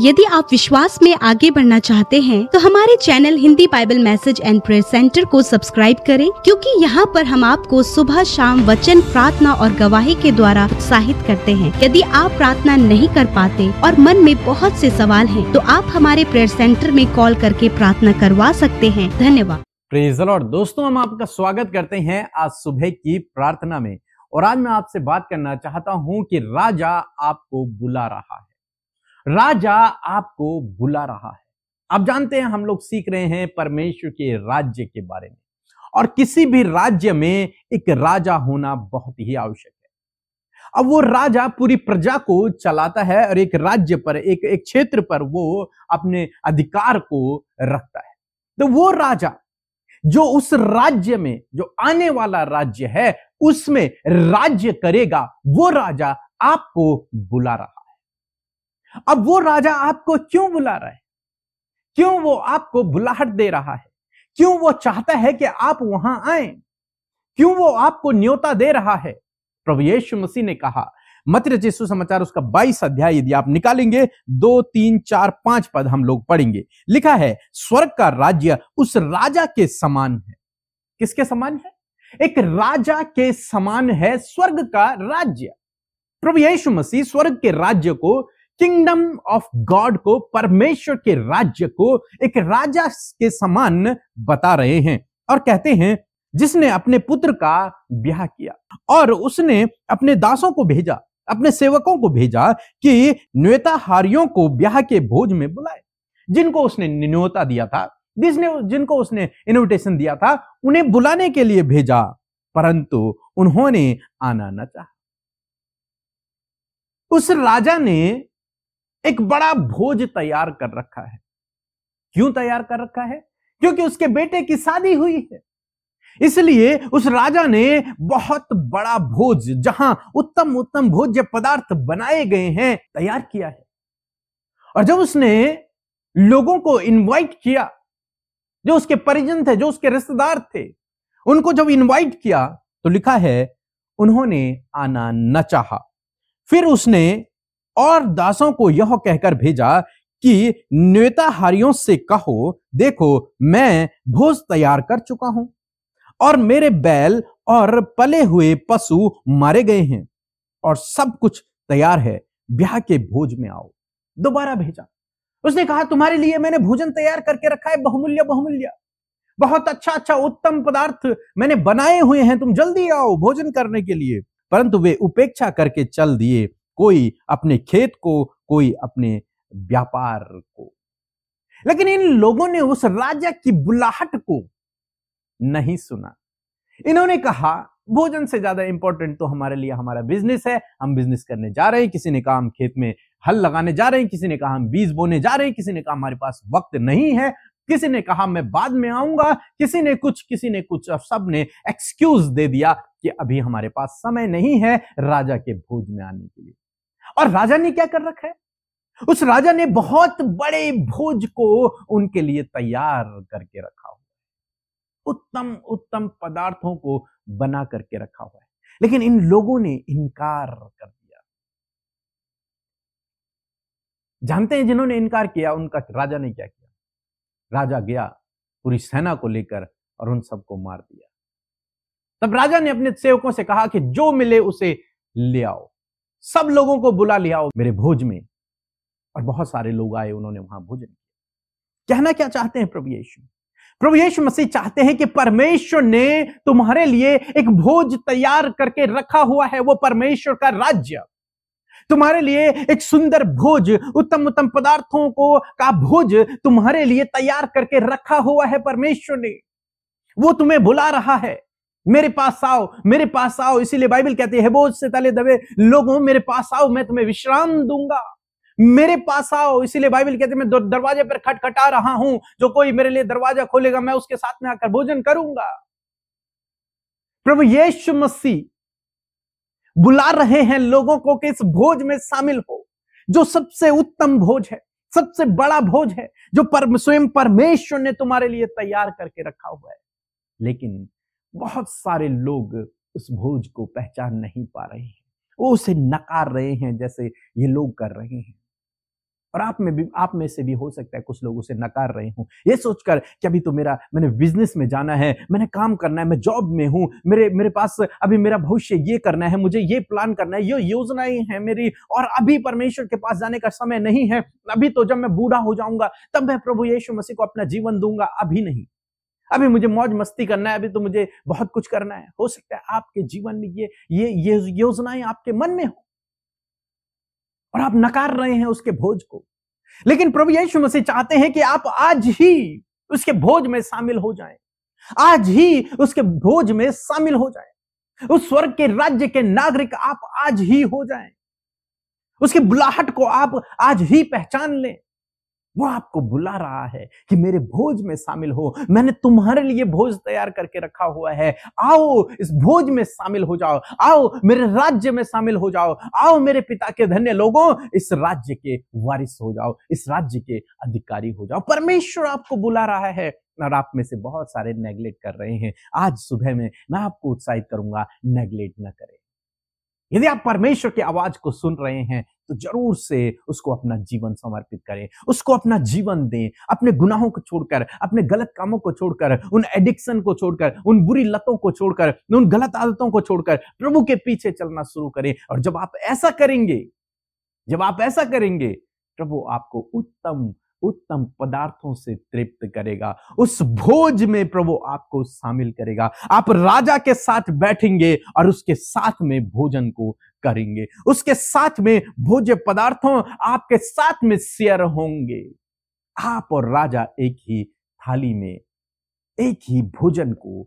यदि आप विश्वास में आगे बढ़ना चाहते हैं तो हमारे channel Hindi Bible message and prayer centre को सब्सक्राइब करें क्योंकि यहाँ पर हम आपको सुबह शाम वचन प्रार्थना और गवाही के द्वारा उत्साहित करते हैं यदि आप प्रार्थना नहीं कर पाते और मन में बहुत से सवाल हैं, तो आप हमारे प्रेयर सेंटर में कॉल करके प्रार्थना करवा सकते हैं धन्यवाद प्रेज दोस्तों हम आपका स्वागत करते हैं आज सुबह की प्रार्थना में और आज मैं आपसे बात करना चाहता हूँ कि राजा आपको बुला रहा है राजा आपको बुला रहा है आप जानते हैं हम लोग सीख रहे हैं परमेश्वर के राज्य के बारे में और किसी भी राज्य में एक राजा होना बहुत ही आवश्यक है अब वो राजा पूरी प्रजा को चलाता है और एक राज्य पर एक एक क्षेत्र पर वो अपने अधिकार को रखता है तो वो राजा जो उस राज्य में जो आने वाला राज्य है उसमें राज्य करेगा वो राजा आपको बुला रहा है अब वो राजा आपको क्यों बुला रहा है क्यों वो आपको बुलाहट दे रहा है क्यों वो चाहता है कि आप वहां आए क्यों वो आपको न्योता दे रहा है प्रभु यीशु मसीह ने कहा मत यीशु समाचार उसका 22 अध्याय यदि आप निकालेंगे दो तीन चार पांच पद हम लोग पढ़ेंगे लिखा है स्वर्ग का राज्य उस राजा के समान है किसके समान है एक राजा के समान है स्वर्ग का राज्य प्रभु यीशु मसीह स्वर्ग के राज्य को किंगडम ऑफ गॉड को परमेश्वर के राज्य को एक राजा के समान बता रहे हैं और कहते हैं जिसने अपने पुत्र का ब्याह किया और उसने अपने दासों को भेजा अपने सेवकों को भेजा कि न्वेताहारियों को ब्याह के भोज में बुलाए जिनको उसने न्योता दिया था जिसने जिनको उसने इनविटेशन दिया था उन्हें बुलाने के लिए भेजा परंतु उन्होंने आना न चाह उस राजा ने एक बड़ा भोज तैयार कर रखा है क्यों तैयार कर रखा है क्योंकि उसके बेटे की शादी हुई है इसलिए उस राजा ने बहुत बड़ा भोज जहां उत्तम उत्तम भोज्य पदार्थ बनाए गए हैं तैयार किया है और जब उसने लोगों को इनवाइट किया जो उसके परिजन थे जो उसके रिश्तेदार थे उनको जब इनवाइट किया तो लिखा है उन्होंने आना न चाहा फिर उसने और दासों को यह कहकर भेजा कि नेताहारियों से कहो देखो मैं भोज तैयार कर चुका हूं और मेरे बैल और पले हुए पशु मारे गए हैं और सब कुछ तैयार है ब्याह के भोज में आओ दोबारा भेजा उसने कहा तुम्हारे लिए मैंने भोजन तैयार करके रखा है बहुमूल्य बहुमूल्य बहुत अच्छा अच्छा उत्तम पदार्थ मैंने बनाए हुए हैं तुम जल्दी आओ भोजन करने के लिए परंतु वे उपेक्षा करके चल दिए कोई अपने खेत को कोई अपने व्यापार को लेकिन इन लोगों ने उस राजा की बुलाहट को नहीं सुना इन्होंने कहा भोजन से ज्यादा इंपॉर्टेंट तो हमारे लिए हमारा बिजनेस है हम बिजनेस करने जा रहे हैं किसी ने कहा हम खेत में हल लगाने जा रहे हैं किसी ने कहा हम बीज बोने जा रहे हैं किसी ने कहा हमारे पास वक्त नहीं है किसी ने कहा मैं बाद में आऊंगा किसी ने कुछ किसी ने कुछ और सब ने एक्सक्यूज दे दिया कि अभी हमारे पास समय नहीं है राजा के भोज में आने के लिए और राजा ने क्या कर रखा है उस राजा ने बहुत बड़े भोज को उनके लिए तैयार करके रखा हुआ है उत्तम उत्तम पदार्थों को बना करके रखा हुआ है लेकिन इन लोगों ने इनकार कर दिया जानते हैं जिन्होंने इनकार किया उनका राजा ने क्या किया राजा गया पूरी सेना को लेकर और उन सबको मार दिया तब राजा ने अपने सेवकों से कहा कि जो मिले उसे ले आओ सब लोगों को बुला लिया मेरे भोज में और बहुत सारे लोग आए उन्होंने वहां भोजन किया कहना क्या चाहते हैं प्रभु यीशु प्रभु यीशु मसीह चाहते हैं कि परमेश्वर ने तुम्हारे लिए एक भोज तैयार करके रखा हुआ है वो परमेश्वर का राज्य तुम्हारे लिए एक सुंदर भोज उत्तम उत्तम पदार्थों को का भोज तुम्हारे लिए तैयार करके रखा हुआ है परमेश्वर ने वो तुम्हें बुला रहा है मेरे पास आओ मेरे पास आओ इसीलिए बाइबल कहते हैं बोझ से तले दबे लोगों मेरे पास आओ मैं तुम्हें विश्राम दूंगा मेरे पास आओ इसीलिए बाइबल कहते मैं दरवाजे पर खटखटा रहा हूं जो कोई मेरे लिए दरवाजा खोलेगा मैं उसके साथ में आकर भोजन करूंगा प्रभु यीशु मसीह बुला रहे हैं लोगों को कि इस भोज में शामिल हो जो सबसे उत्तम भोज है सबसे बड़ा भोज है जो पर, स्वयं परमेश्वर ने तुम्हारे लिए तैयार करके रखा हुआ है लेकिन बहुत सारे लोग उस भोज को पहचान नहीं पा रहे हैं वो उसे नकार रहे हैं जैसे ये लोग कर रहे हैं और आप में भी आप में से भी हो सकता है कुछ लोग उसे नकार रहे हों ये सोचकर कि अभी तो मेरा मैंने बिजनेस में जाना है मैंने काम करना है मैं जॉब में हूँ मेरे मेरे पास अभी मेरा भविष्य ये करना है मुझे ये प्लान करना है ये योजनाएं हैं मेरी और अभी परमेश्वर के पास जाने का समय नहीं है अभी तो जब मैं बूढ़ा हो जाऊंगा तब मैं प्रभु यीशु मसीह को अपना जीवन दूंगा अभी नहीं अभी मुझे मौज मस्ती करना है अभी तो मुझे बहुत कुछ करना है हो सकता है आपके जीवन में ये ये ये योजनाएं आपके मन में हो और आप नकार रहे हैं उसके भोज को लेकिन प्रभु यीशु मसीह चाहते हैं कि आप आज ही उसके भोज में शामिल हो जाए आज ही उसके भोज में शामिल हो जाए उस स्वर्ग के राज्य के नागरिक आप आज ही हो जाए उसके बुलाहट को आप आज ही पहचान लें वो आपको बुला रहा है कि मेरे भोज में शामिल हो मैंने तुम्हारे लिए भोज तैयार करके रखा हुआ है आओ इस भोज में शामिल हो जाओ आओ मेरे राज्य में शामिल हो जाओ आओ मेरे पिता के धन्य लोगों इस राज्य के वारिस हो जाओ इस राज्य के अधिकारी हो जाओ परमेश्वर आपको बुला रहा है और आप में से बहुत सारे नेग्लेक्ट कर रहे हैं आज सुबह में मैं आपको उत्साहित करूंगा नेग्लेक्ट न करें यदि आप परमेश्वर की आवाज को सुन रहे हैं तो जरूर से उसको अपना जीवन समर्पित करें उसको अपना जीवन दें अपने गुनाहों को छोड़कर अपने गलत कामों को छोड़कर उन एडिक्शन को छोड़कर उन बुरी लतों को छोड़कर उन गलत आदतों को छोड़कर प्रभु के पीछे चलना शुरू करें और जब आप ऐसा करेंगे जब आप ऐसा करेंगे प्रभु आपको उत्तम उत्तम पदार्थों से तृप्त करेगा उस भोज में प्रभु आपको शामिल करेगा आप राजा के साथ बैठेंगे और उसके साथ में भोजन को करेंगे उसके साथ में भोज्य पदार्थों आपके साथ में शेयर होंगे आप और राजा एक ही थाली में एक ही भोजन को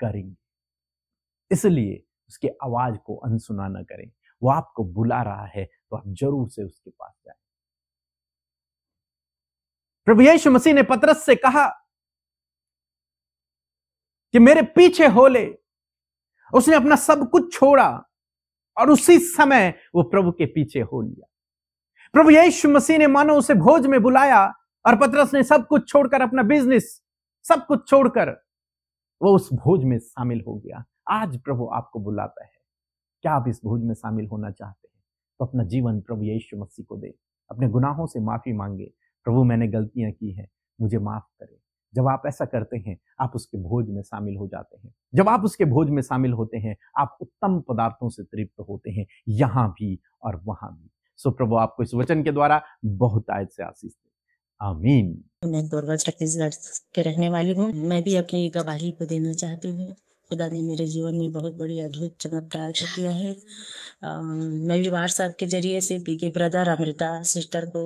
करेंगे इसलिए उसके आवाज को अनसुना ना करें वो आपको बुला रहा है तो आप जरूर से उसके पास जाए प्रभु यीशु मसीह ने पतरस से कहा कि मेरे पीछे हो ले उसने अपना सब कुछ छोड़ा और उसी समय वो प्रभु के पीछे हो लिया प्रभु यीशु मसीह ने मानो उसे भोज में बुलाया और पतरस ने सब कुछ छोड़कर अपना बिजनेस सब कुछ छोड़कर वो उस भोज में शामिल हो गया आज प्रभु आपको बुलाता है क्या आप इस भोज में शामिल होना चाहते हैं तो अपना जीवन प्रभु यीशु मसीह को दे अपने गुनाहों से माफी मांगे प्रभु मैंने गलतियाँ की हैं मुझे माफ़ करें जब आप ऐसा करते हैं आप उसके भोज में शामिल हो जाते हैं जब आप उसके भोज में शामिल होते हैं आप उत्तम पदार्थों से तृप्त होते हैं यहाँ भी और वहाँ भी सो प्रभु आपको इस वचन के द्वारा बहुत आयत से आशीष दे आमीन मैं छत्तीसगढ़ के रहने वाली हूँ मैं भी अपनी गवाही को देना चाहती हूँ खुदा ने मेरे जीवन में बहुत बड़ी अद्भुत चमत्कार किया है मैं भी साहब के जरिए से पी के ब्रदर अमृता सिस्टर को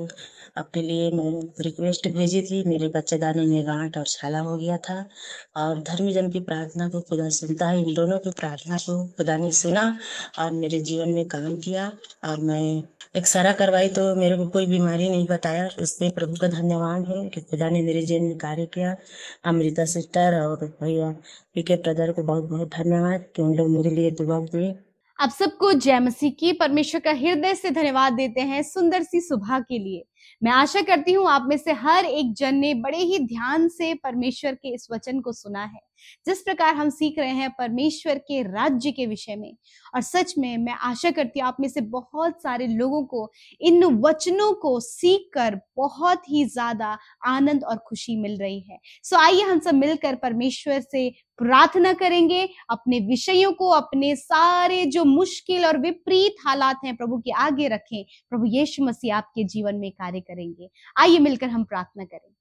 अपने लिए मैं रिक्वेस्ट भेजी थी मेरे बच्चेदानी में गांठ और छाला हो गया था और धर्म की प्रार्थना को खुदा सुनता है इन दोनों की प्रार्थना को खुदा ने सुना और मेरे जीवन में काम किया और मैं सारा करवाई तो मेरे को कोई बीमारी नहीं बताया उसमें प्रभु का धन्यवाद है कि खुदा ने मेरे जीवन में कार्य किया अमृता सिस्टर और भैया पी के ब्रदर को बहुत बहुत धन्यवाद कि उन लोग मेरे लिए दुआ दिए आप सबको जय मसीह की परमेश्वर का हृदय से धन्यवाद देते हैं सुंदर सी सुबह के लिए मैं आशा करती हूँ आप में से हर एक जन ने बड़े ही ध्यान से परमेश्वर के इस वचन को सुना है जिस प्रकार हम सीख रहे हैं परमेश्वर के राज्य के विषय में और सच में मैं आशा करती हूँ आप में से बहुत सारे लोगों को इन वचनों को सीख कर बहुत ही ज्यादा आनंद और खुशी मिल रही है सो आइए हम सब मिलकर परमेश्वर से प्रार्थना करेंगे अपने विषयों को अपने सारे जो मुश्किल और विपरीत हालात हैं प्रभु के आगे रखें प्रभु यीशु मसीह आपके जीवन में कार्य करेंगे आइए मिलकर हम प्रार्थना करें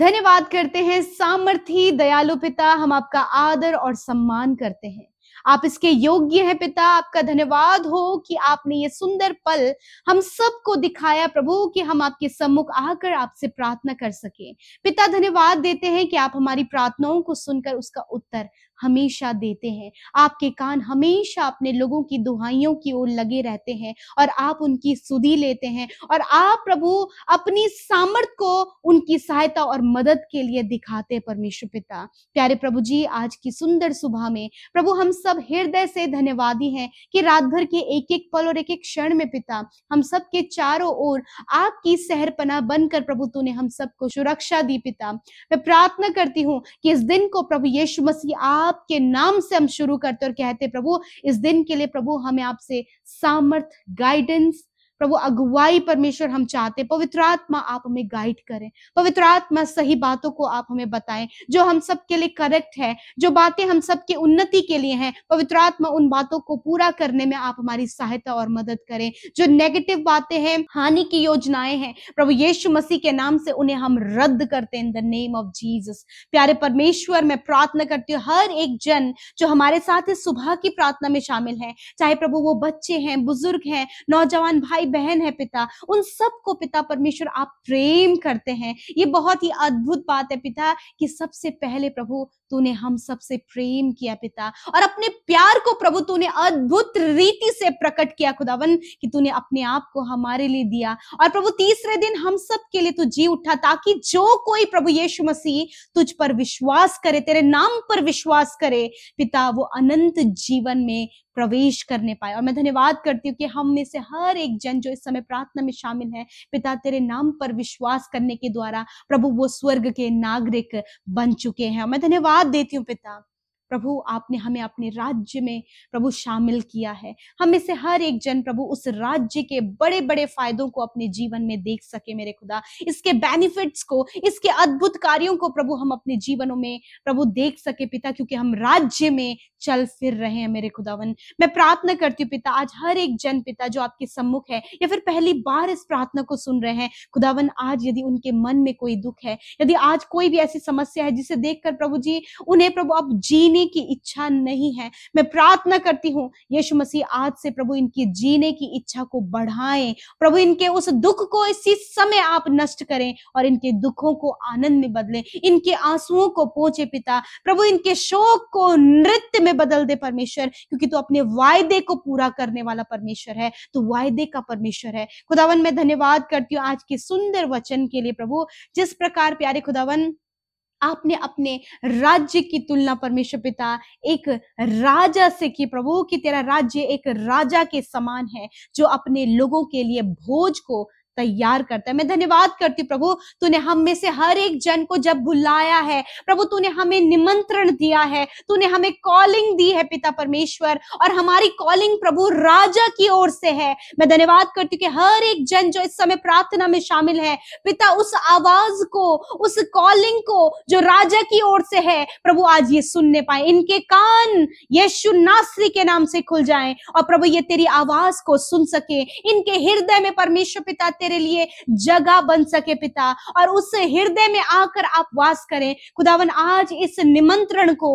धन्यवाद करते हैं सामर्थ्य दयालु पिता हम आपका आदर और सम्मान करते हैं आप इसके योग्य हैं पिता आपका धन्यवाद हो कि आपने ये सुंदर पल हम सबको दिखाया प्रभु कि हम आपके सम्मुख आकर आपसे प्रार्थना कर सके पिता धन्यवाद देते हैं कि आप हमारी प्रार्थनाओं को सुनकर उसका उत्तर हमेशा देते हैं आपके कान हमेशा अपने लोगों की दुहाइयों की ओर लगे रहते हैं और आप उनकी सुधी लेते हैं और आप प्रभु अपनी सामर्थ को उनकी सहायता और मदद के लिए दिखाते परमेश्वर पिता प्यारे प्रभु जी आज की सुंदर सुबह में प्रभु हम सब हृदय से धन्यवादी हैं कि रात भर के एक एक पल और एक एक क्षण में पिता हम सब के चारों ओर आपकी सहरपना बनकर प्रभु तूने हम सबको सुरक्षा दी पिता मैं प्रार्थना करती हूँ कि इस दिन को प्रभु यीशु मसीह आप आपके नाम से हम शुरू करते और कहते प्रभु इस दिन के लिए प्रभु हमें आपसे सामर्थ गाइडेंस प्रभु अगुवाई परमेश्वर हम चाहते पवित्र आत्मा आप हमें गाइड करें पवित्र आत्मा सही बातों को आप हमें बताएं जो हम सबके लिए करेक्ट है जो बातें हम सबके उन्नति के लिए हैं पवित्र आत्मा उन बातों को पूरा करने में आप हमारी सहायता और मदद करें जो नेगेटिव बातें हैं हानि की योजनाएं हैं प्रभु यीशु मसीह के नाम से उन्हें हम रद्द करते हैं in the name of Jesus प्यारे परमेश्वर मैं प्रार्थना करती हूँ हर एक जन जो हमारे साथ इस सुबह की प्रार्थना में शामिल है चाहे प्रभु वो बच्चे हैं बुजुर्ग हैं नौजवान भाई बहन है पिता उन सबको पिता परमेश्वर आप प्रेम करते हैं ये बहुत ही अद्भुत बात है पिता कि सबसे पहले प्रभु तूने हम सबसे प्रेम किया पिता और अपने प्यार को प्रभु तूने अद्भुत रीति से प्रकट किया खुदावन कि तूने अपने आप को हमारे लिए दिया और प्रभु तीसरे दिन हम सब के लिए तू जी उठा ताकि जो कोई प्रभु यीशु मसीह तुझ पर विश्वास करे तेरे नाम पर विश्वास करे पिता वो अनंत जीवन में प्रवेश करने पाए और मैं धन्यवाद करती हूँ कि हम में से हर एक जन जो इस समय प्रार्थना में शामिल है पिता तेरे नाम पर विश्वास करने के द्वारा प्रभु वो स्वर्ग के नागरिक बन चुके हैं और मैं धन्यवाद देती हूँ पिता प्रभु आपने हमें अपने राज्य में प्रभु शामिल किया है हम में से हर एक जन प्रभु उस राज्य के बड़े बड़े फायदों को अपने जीवन में देख सके मेरे खुदा इसके बेनिफिट्स को इसके अद्भुत कार्यों को प्रभु हम अपने जीवनों में प्रभु देख सके पिता क्योंकि हम राज्य में चल फिर रहे हैं मेरे खुदावन मैं प्रार्थना करती हूँ पिता आज हर एक जन पिता जो आपके सम्मुख है या फिर पहली बार इस प्रार्थना को सुन रहे हैं खुदावन आज यदि उनके मन में कोई दुख है यदि आज कोई भी ऐसी समस्या है जिसे देखकर प्रभु जी उन्हें प्रभु आप जीने जीने की इच्छा नहीं है मैं प्रार्थना करती हूँ यीशु मसीह आज से प्रभु इनकी जीने की इच्छा को बढ़ाएं प्रभु इनके उस दुख को इसी समय आप नष्ट करें और इनके दुखों को आनंद में बदलें इनके आंसुओं को पहुंचे पिता प्रभु इनके शोक को नृत्य में बदल दे परमेश्वर क्योंकि तू तो अपने वायदे को पूरा करने वाला परमेश्वर है तू वायदे का परमेश्वर है खुदावन मैं धन्यवाद करती हूँ आज के सुंदर वचन के लिए प्रभु जिस प्रकार प्यारे खुदावन आपने अपने राज्य की तुलना परमेश्वर पिता एक राजा से की प्रभु की तेरा राज्य एक राजा के समान है जो अपने लोगों के लिए भोज को तैयार करता है मैं धन्यवाद करती हूँ प्रभु तूने हम में से हर एक जन को जब बुलाया है प्रभु तूने हमें निमंत्रण दिया है तूने हमें कॉलिंग दी है पिता परमेश्वर और हमारी कॉलिंग प्रभु राजा की ओर से है मैं धन्यवाद करती हूँ कि हर एक जन जो इस समय प्रार्थना में शामिल है पिता उस आवाज को उस कॉलिंग को जो राजा की ओर से है प्रभु आज ये सुनने पाए इनके कान यशु नासरी के नाम से खुल जाए और प्रभु ये तेरी आवाज को सुन सके इनके हृदय में परमेश्वर पिता तेरे लिए जगह बन सके पिता और उस हृदय में आकर आप वास करें खुदावन आज इस निमंत्रण को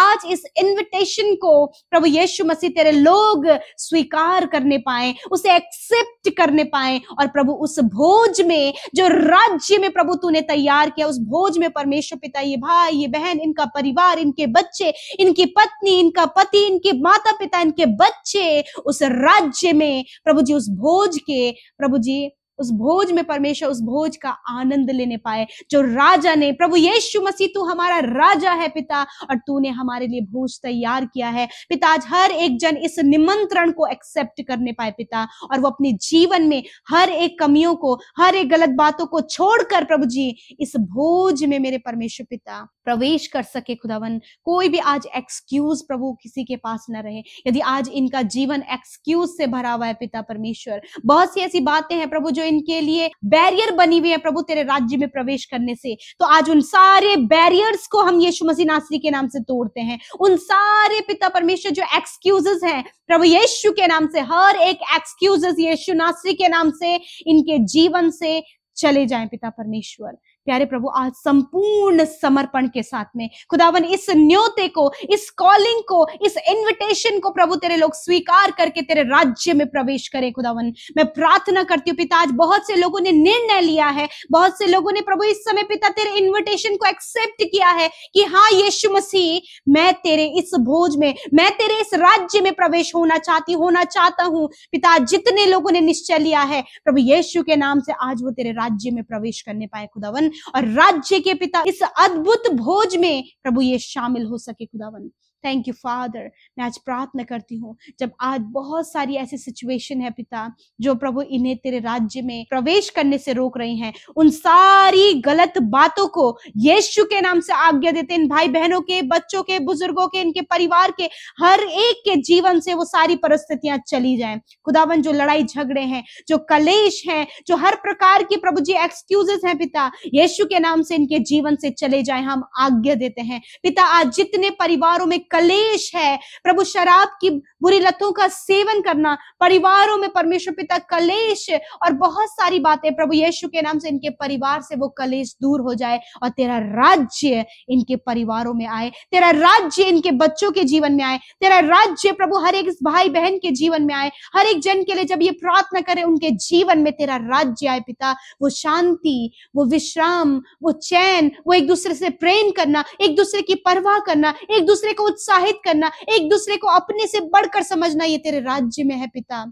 आज इस इनविटेशन को प्रभु यीशु मसीह तेरे लोग स्वीकार करने पाए उसे एक्सेप्ट करने पाए और प्रभु उस भोज में जो राज्य में प्रभु तूने तैयार किया उस भोज में परमेश्वर पिता ये भाई ये बहन इनका परिवार इनके बच्चे इनकी पत्नी इनका पति इनके माता पिता इनके बच्चे उस राज्य में प्रभु जी उस भोज के प्रभु जी उस भोज में परमेश्वर उस भोज का आनंद लेने पाए जो राजा ने प्रभु यीशु मसीह तू हमारा राजा है पिता और तूने हमारे लिए भोज तैयार किया है पिता आज हर एक जन इस निमंत्रण को एक्सेप्ट करने पाए पिता और वो अपने जीवन में हर एक कमियों को हर एक गलत बातों को छोड़कर प्रभु जी इस भोज में मेरे परमेश्वर पिता प्रवेश कर सके खुदावन कोई भी आज एक्सक्यूज प्रभु किसी के पास न रहे यदि आज इनका जीवन एक्सक्यूज से भरा हुआ है पिता परमेश्वर बहुत सी ऐसी बातें हैं प्रभु जो इनके लिए बैरियर बनी हुई है प्रभु तेरे राज्य में प्रवेश करने से तो आज उन सारे बैरियर्स को हम यीशु मसीह नासरी के नाम से तोड़ते हैं उन सारे पिता परमेश्वर जो एक्सक्यूजेस हैं प्रभु यीशु के नाम से हर एक एक्सक्यूजेस यीशु नासरी के नाम से इनके जीवन से चले जाएं पिता परमेश्वर प्यारे प्रभु आज संपूर्ण समर्पण के साथ में खुदावन इस न्योते को इस कॉलिंग को इस इनविटेशन को प्रभु तेरे लोग स्वीकार करके तेरे राज्य में प्रवेश करें खुदावन मैं प्रार्थना करती हूँ पिता आज बहुत से लोगों ने निर्णय लिया है बहुत से लोगों ने प्रभु इस समय पिता तेरे इन्विटेशन को एक्सेप्ट किया है कि हाँ यीशु मसीह मैं तेरे इस भोज में मैं तेरे इस राज्य में प्रवेश होना चाहती होना चाहता हूँ पिता जितने लोगों ने निश्चय लिया है प्रभु यीशु के नाम से आज वो तेरे राज्य में प्रवेश करने पाए खुदावन और राज्य के पिता इस अद्भुत भोज में प्रभु ये शामिल हो सके खुदावन थैंक यू फादर मैं आज प्रार्थना करती हूँ जब आज बहुत सारी ऐसी सिचुएशन है पिता जो प्रभु इन्हें तेरे राज्य में प्रवेश करने से रोक रही हैं उन सारी गलत बातों को यीशु के नाम से आज्ञा देते इन भाई बहनों के बच्चों के बुजुर्गों के इनके परिवार के हर एक के जीवन से वो सारी परिस्थितियां चली जाए खुदावन जो लड़ाई झगड़े हैं जो कलेश है जो हर प्रकार की प्रभु जी एक्सक्यूजेस है पिता यीशु के नाम से इनके जीवन से चले जाए हम आज्ञा देते हैं पिता आज जितने परिवारों में कलेश है प्रभु शराब की बुरी लतों का सेवन करना परिवारों में परमेश्वर पिता कलेश और बहुत सारी बातें प्रभु यीशु के नाम से इनके परिवार से वो कलेश दूर हो जाए और तेरा राज्य इनके परिवारों में आए तेरा राज्य इनके बच्चों के जीवन में आए तेरा राज्य प्रभु हर एक भाई बहन के जीवन में आए हर एक जन के लिए जब ये प्रार्थना करे उनके जीवन में तेरा राज्य आए पिता वो शांति वो विश्राम वो चैन वो एक दूसरे से प्रेम करना एक दूसरे की परवाह करना एक दूसरे को उत्साहित करना एक दूसरे को अपने से बढ़कर समझना ये तेरे राज्य में है पिता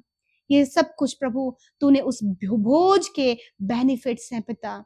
ये सब कुछ प्रभु तूने उस भोज के बेनिफिट्स हैं पिता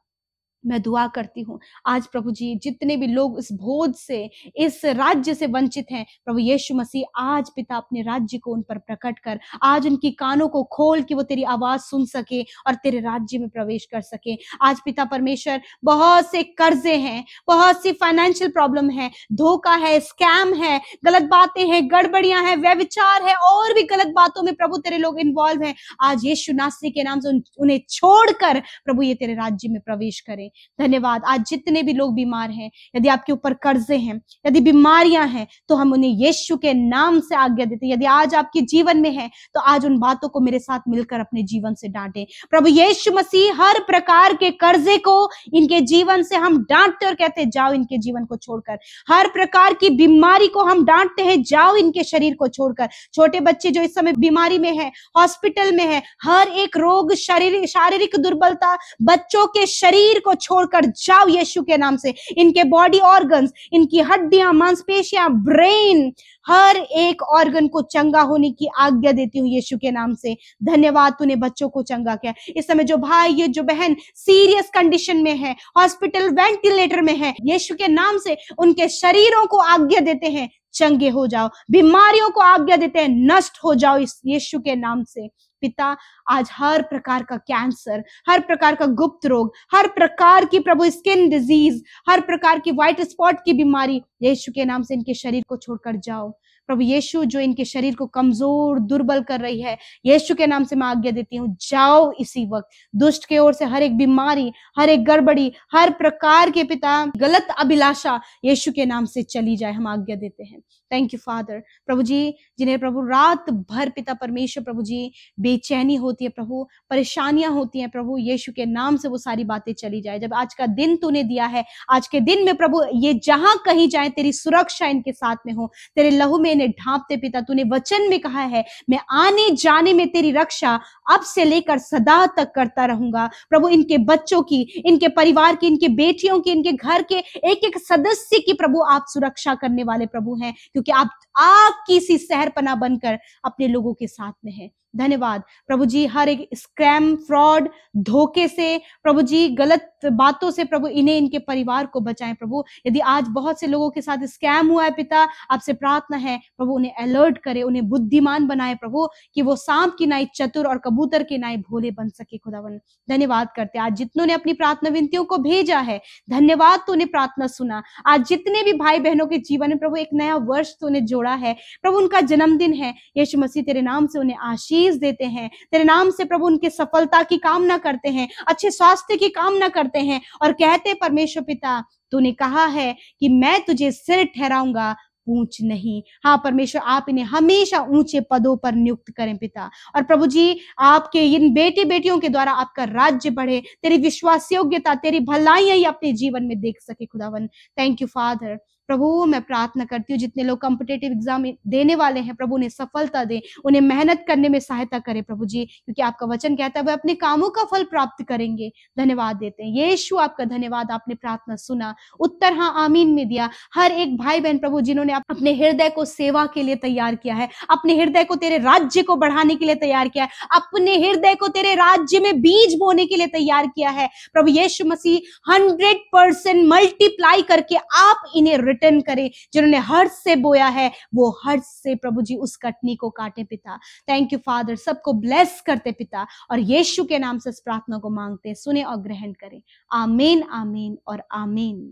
मैं दुआ करती हूँ आज प्रभु जी जितने भी लोग इस भोज से इस राज्य से वंचित हैं प्रभु यीशु मसीह आज पिता अपने राज्य को उन पर प्रकट कर आज उनकी कानों को खोल कि वो तेरी आवाज सुन सके और तेरे राज्य में प्रवेश कर सके आज पिता परमेश्वर बहुत से कर्जे हैं बहुत सी फाइनेंशियल प्रॉब्लम है धोखा है स्कैम है गलत बातें हैं गड़बड़ियां हैं व्यविचार है और भी गलत बातों में प्रभु तेरे लोग इन्वॉल्व हैं आज यीशु नास्री के नाम से उन्हें छोड़कर प्रभु ये तेरे राज्य में प्रवेश करें धन्यवाद आज जितने भी लोग बीमार हैं यदि आपके ऊपर कर्जे हैं यदि बीमारियां हैं तो हम उन्हें यीशु के नाम से आज्ञा देते यदि आज आपके जीवन में है तो आज उन बातों को मेरे साथ मिलकर अपने जीवन से डांटे प्रभु यीशु मसीह हर प्रकार के कर्जे को इनके जीवन से हम डांटते और कहते जाओ इनके जीवन को छोड़कर हर प्रकार की बीमारी को हम डांटते हैं जाओ इनके शरीर को छोड़कर छोटे बच्चे जो इस समय बीमारी में है हॉस्पिटल में है हर एक रोग शारीरिक शारीरिक दुर्बलता बच्चों के शरीर को छोड़कर जाओ यीशु के नाम से इनके बॉडी ऑर्गन्स इनकी हड्डियां मांसपेशियां ब्रेन हर एक ऑर्गन को चंगा होने की आज्ञा देती हूँ यीशु के नाम से धन्यवाद तूने बच्चों को चंगा किया इस समय जो भाई ये जो बहन सीरियस कंडीशन में है हॉस्पिटल वेंटिलेटर में है यीशु के नाम से उनके शरीरों को आज्ञा देते हैं चंगे हो जाओ बीमारियों को आज्ञा देते हैं नष्ट हो जाओ इस यीशु के नाम से पिता आज हर प्रकार का कैंसर हर प्रकार का गुप्त रोग हर प्रकार की प्रभु स्किन डिजीज हर प्रकार की व्हाइट स्पॉट की बीमारी यीशु के नाम से इनके शरीर को छोड़कर जाओ प्रभु यीशु जो इनके शरीर को कमजोर दुर्बल कर रही है यीशु के नाम से मैं आज्ञा देती हूँ जाओ इसी वक्त दुष्ट के ओर से हर एक बीमारी हर एक गड़बड़ी हर प्रकार के पिता गलत अभिलाषा यीशु के नाम से चली जाए हम आज्ञा देते हैं थैंक यू फादर प्रभु जी जिन्हें प्रभु रात भर पिता परमेश्वर प्रभु जी बेचैनी होती है प्रभु परेशानियां होती हैं प्रभु यीशु के नाम से वो सारी बातें चली जाए जब आज का दिन तूने दिया है आज के दिन में प्रभु ये जहां कहीं जाए तेरी सुरक्षा इनके साथ में हो तेरे लहू में में मैंने ढांपते पिता तूने वचन में कहा है मैं आने जाने में तेरी रक्षा अब से लेकर सदा तक करता रहूंगा प्रभु इनके बच्चों की इनके परिवार की इनके बेटियों की इनके घर के एक एक सदस्य की प्रभु आप सुरक्षा करने वाले प्रभु हैं क्योंकि आप आग की सी सहरपना बनकर अपने लोगों के साथ में है धन्यवाद प्रभु जी हर एक स्क्रैम फ्रॉड धोखे से प्रभु जी गलत बातों से प्रभु इन्हें इनके परिवार को बचाएं प्रभु यदि आज बहुत से लोगों के साथ स्कैम हुआ है पिता आपसे प्रार्थना है प्रभु उन्हें अलर्ट करें उन्हें बुद्धिमान बनाए प्रभु कि वो सांप की नाई चतुर और कबूतर की नाई भोले बन सके खुदावन धन्यवाद करते आज जितनों ने अपनी प्रार्थना विनतियों को भेजा है धन्यवाद तो उन्हें प्रार्थना सुना आज जितने भी भाई बहनों के जीवन में प्रभु एक नया वर्ष तो उन्हें जोड़ा है प्रभु उनका जन्मदिन है यशु मसीह तेरे नाम से उन्हें आशीष आशीष देते हैं तेरे नाम से प्रभु उनकी सफलता की कामना करते हैं अच्छे स्वास्थ्य की कामना करते हैं और कहते परमेश्वर पिता तूने कहा है कि मैं तुझे सिर ठहराऊंगा ऊंच नहीं हाँ परमेश्वर आप इन्हें हमेशा ऊंचे पदों पर नियुक्त करें पिता और प्रभु जी आपके इन बेटे बेटियों के द्वारा आपका राज्य बढ़े तेरी विश्वास योग्यता तेरी भलाइया ही अपने जीवन में देख सके खुदावन थैंक यू फादर प्रभु मैं प्रार्थना करती हूँ जितने लोग कॉम्पिटेटिव एग्जाम देने वाले हैं प्रभु उन्हें सफलता दे उन्हें मेहनत करने में सहायता करे प्रभु जी क्योंकि आपका वचन कहता है वह अपने कामों का फल प्राप्त करेंगे धन्यवाद देते हैं यीशु आपका धन्यवाद आपने प्रार्थना सुना उत्तर हाँ आमीन में दिया हर एक भाई बहन प्रभु जिन्होंने अपने हृदय को सेवा के लिए तैयार किया है अपने हृदय को तेरे राज्य को बढ़ाने के लिए तैयार किया है अपने हृदय को तेरे राज्य में बीज बोने के लिए तैयार किया है प्रभु Yeshu Masih hundred percent multiply करके आप इन्हें रिटर्न करें जिन्होंने हर्ष से बोया है वो हर्ष से प्रभु जी उस कटनी को काटे पिता थैंक यू फादर सबको ब्लेस करते पिता और यीशु के नाम से इस प्रार्थना को मांगते सुने और ग्रहण करें आमेन आमेन और आमेन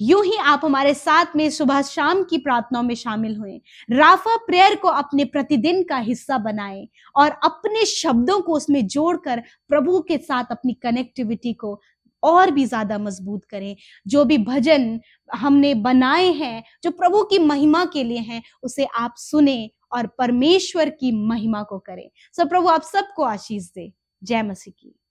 यूं ही आप हमारे साथ में सुबह शाम की प्रार्थनाओं में शामिल हुए राफा प्रेयर को अपने प्रतिदिन का हिस्सा बनाएं और अपने शब्दों को उसमें जोड़कर प्रभु के साथ अपनी कनेक्टिविटी को और भी ज्यादा मजबूत करें जो भी भजन हमने बनाए हैं जो प्रभु की महिमा के लिए हैं उसे आप सुने और परमेश्वर की महिमा को करें सब प्रभु आप सबको आशीष दे जय मसीह की